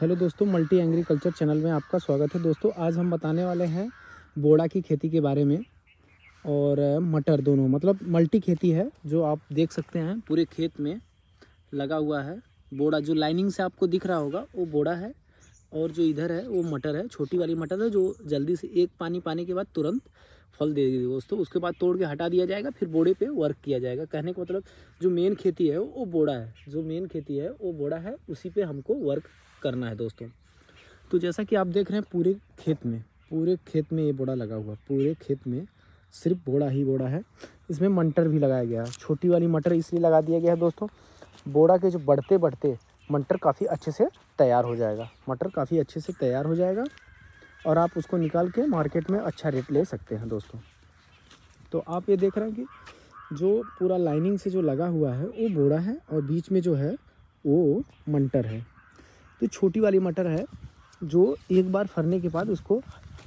hello दोस्तों multi agriculture channel में आपका स्वागत है दोस्तों आज हम बताने वाले हैं बोड़ा की खेती के बारे में और मटर दोनों मतलब मल्टी खेती है जो आप देख सकते हैं पूरे खेत में लगा हुआ है बोड़ा जो लाइनिंग से आपको दिख रहा होगा वो बोड़ा है और जो इधर है वो मटर है छोटी वाली मटर है जो जल्दी से एक पानी पाने के बाद तुरंत फल दे देगी दोस्तों उसके बाद तोड़ के हटा दिया जाएगा फिर बोड़े पे वर्क किया जाएगा कहने का मतलब जो मेन खेती है वो बोड़ा है जो मेन खेती है वो बोड़ा है उसी पे हमको वर्क करना है दोस्तों तो जैसा कि आप देख रहे हैं पूरे खेत में पूरे खेत में ये बोड़ा लगा हुआ पूरे खेत में सिर्फ बोड़ा ही बोड़ा है इसमें मटर भी लगाया गया है छोटी वाली मटर इसलिए लगा दिया गया है दोस्तों बोड़ा के जो बढ़ते बढ़ते मटर काफ़ी अच्छे से तैयार हो जाएगा मटर काफ़ी अच्छे से तैयार हो जाएगा और आप उसको निकाल के मार्केट में अच्छा रेट ले सकते हैं दोस्तों तो आप ये देख रहे हैं कि जो पूरा लाइनिंग से जो लगा हुआ है वो बोड़ा है और बीच में जो है वो मंटर है तो छोटी वाली मटर है जो एक बार फरने के बाद उसको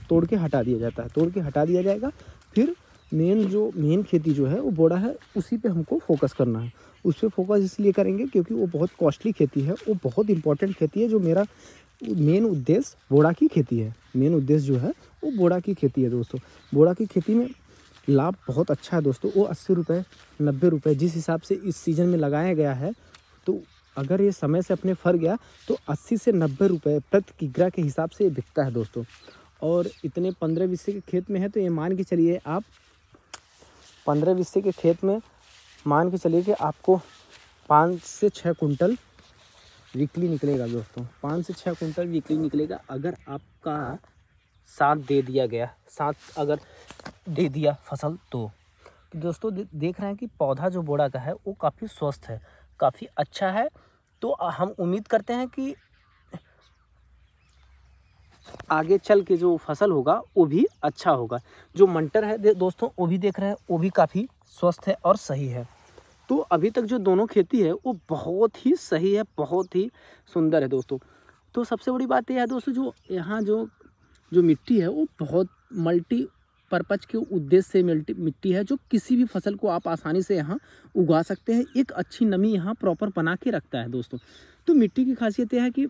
तोड़ के हटा दिया जाता है तोड़ के हटा दिया जाएगा फिर मेन जो मेन खेती जो है वो बोड़ा है उसी पे हमको फोकस करना है उस पर फोकस इसलिए करेंगे क्योंकि वो बहुत कॉस्टली खेती है वो बहुत इंपॉर्टेंट खेती है जो मेरा मेन उद्देश्य बोड़ा की खेती है मेन उद्देश्य जो है वो बोड़ा की खेती है दोस्तों बोड़ा की खेती में लाभ बहुत अच्छा है दोस्तों वो अस्सी रुपये नब्बे रुपये जिस हिसाब से इस सीज़न में लगाया गया है अगर ये समय से अपने फर गया तो 80 से 90 रुपये प्रति किग्रा के हिसाब से ये बिकता है दोस्तों और इतने पंद्रह बीस के खेत में है तो ये मान के चलिए आप पंद्रह बीस के खेत में मान के चलिए कि आपको पाँच से छः कुंटल वीकली निकलेगा दोस्तों पाँच से छः कुंटल वीकली निकलेगा अगर आपका साथ दे दिया गया साथ अगर दे दिया फसल तो दोस्तों देख रहे हैं कि पौधा जो बोड़ा का है वो काफ़ी स्वस्थ है काफ़ी अच्छा है तो हम उम्मीद करते हैं कि आगे चल के जो फसल होगा वो भी अच्छा होगा जो मंटर है दोस्तों वो भी देख रहे हैं वो भी काफ़ी स्वस्थ है और सही है तो अभी तक जो दोनों खेती है वो बहुत ही सही है बहुत ही सुंदर है दोस्तों तो सबसे बड़ी बात यह है दोस्तों जो यहाँ जो जो मिट्टी है वो बहुत मल्टी पर्पज के उद्देश्य से मिट्टी मिट्टी है जो किसी भी फसल को आप आसानी से यहाँ उगा सकते हैं एक अच्छी नमी यहाँ प्रॉपर बना के रखता है दोस्तों तो मिट्टी की खासियत यह है कि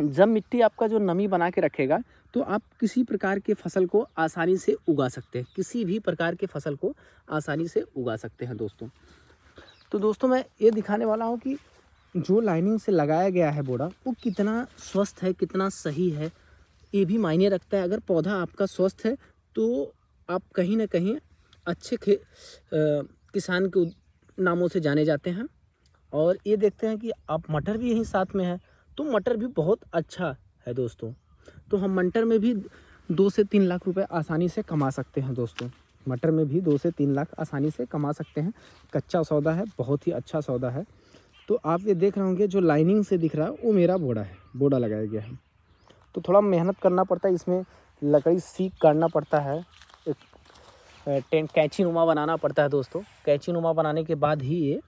जब मिट्टी आपका जो नमी बना के रखेगा तो आप किसी प्रकार के फसल को आसानी से उगा सकते हैं किसी भी प्रकार के फसल को आसानी से उगा सकते हैं दोस्तों तो दोस्तों मैं ये दिखाने वाला हूँ कि जो लाइनिंग से लगाया गया है बोरा वो कितना स्वस्थ है कितना सही है ये भी मायने रखता है अगर पौधा आपका स्वस्थ है तो आप कहीं ना कहीं अच्छे खे किसान के नामों से जाने जाते हैं और ये देखते हैं कि आप मटर भी यहीं साथ में है तो मटर भी बहुत अच्छा है दोस्तों तो हम मटर में भी दो से तीन लाख रुपए आसानी से कमा सकते हैं दोस्तों मटर में भी दो से तीन लाख आसानी से कमा सकते हैं कच्चा सौदा है बहुत ही अच्छा सौदा है तो आप ये देख रहे होंगे जो लाइनिंग से दिख रहा है वो मेरा बोड़ा है बोड़ा लगाया गया है तो थोड़ा मेहनत करना पड़ता है इसमें लकड़ी सीख काटना पड़ता है एक टेंट कैंची नुमा बनाना पड़ता है दोस्तों कैंची नुमा बनाने के बाद ही ये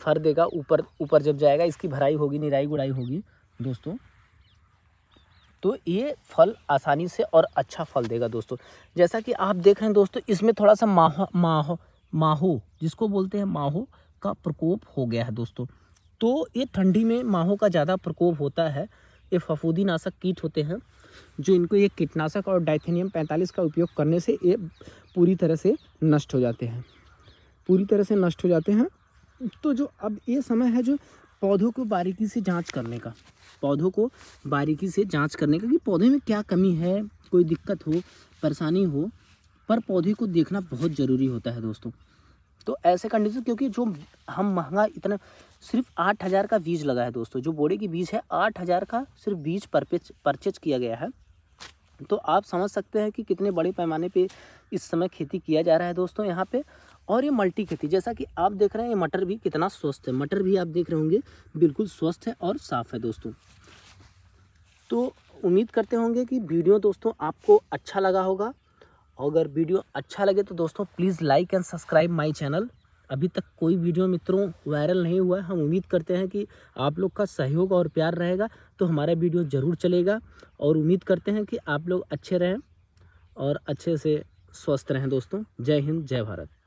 फर देगा ऊपर ऊपर जब जाएगा इसकी भराई होगी निराई गुड़ाई होगी दोस्तों तो ये फल आसानी से और अच्छा फल देगा दोस्तों जैसा कि आप देख रहे हैं दोस्तों इसमें थोड़ा सा माह माह माहो जिसको बोलते हैं माहो का प्रकोप हो गया है दोस्तों तो ये ठंडी में माहों का ज़्यादा प्रकोप होता है ये फफूदी नाशक कीट होते हैं जो इनको ये कीटनाशक और डाइथेनियम पैंतालीस का उपयोग करने से ये पूरी तरह से नष्ट हो जाते हैं पूरी तरह से नष्ट हो जाते हैं तो जो अब ये समय है जो पौधों को बारीकी से जांच करने का पौधों को बारीकी से जांच करने का कि पौधे में क्या कमी है कोई दिक्कत हो परेशानी हो पर पौधे को देखना बहुत ज़रूरी होता है दोस्तों तो ऐसे कंडीशन क्योंकि जो हम महंगा इतना सिर्फ आठ हज़ार का बीज लगा है दोस्तों जो बोरे की बीज है आठ हज़ार का सिर्फ बीज परपेज परचेज किया गया है तो आप समझ सकते हैं कि कितने बड़े पैमाने पे इस समय खेती किया जा रहा है दोस्तों यहाँ पे और ये मल्टी खेती जैसा कि आप देख रहे हैं ये मटर भी कितना स्वस्थ है मटर भी आप देख रहे होंगे बिल्कुल स्वस्थ है और साफ़ है दोस्तों तो उम्मीद करते होंगे कि वीडियो दोस्तों आपको अच्छा लगा होगा अगर वीडियो अच्छा लगे तो दोस्तों please like and subscribe my channel अभी तक कोई वीडियो मित्रों वायरल नहीं हुआ है हम उम्मीद करते हैं कि आप लोग का सहयोग और प्यार रहेगा तो हमारा वीडियो ज़रूर चलेगा और उम्मीद करते हैं कि आप लोग अच्छे रहें और अच्छे से स्वस्थ रहें दोस्तों जय हिंद जय भारत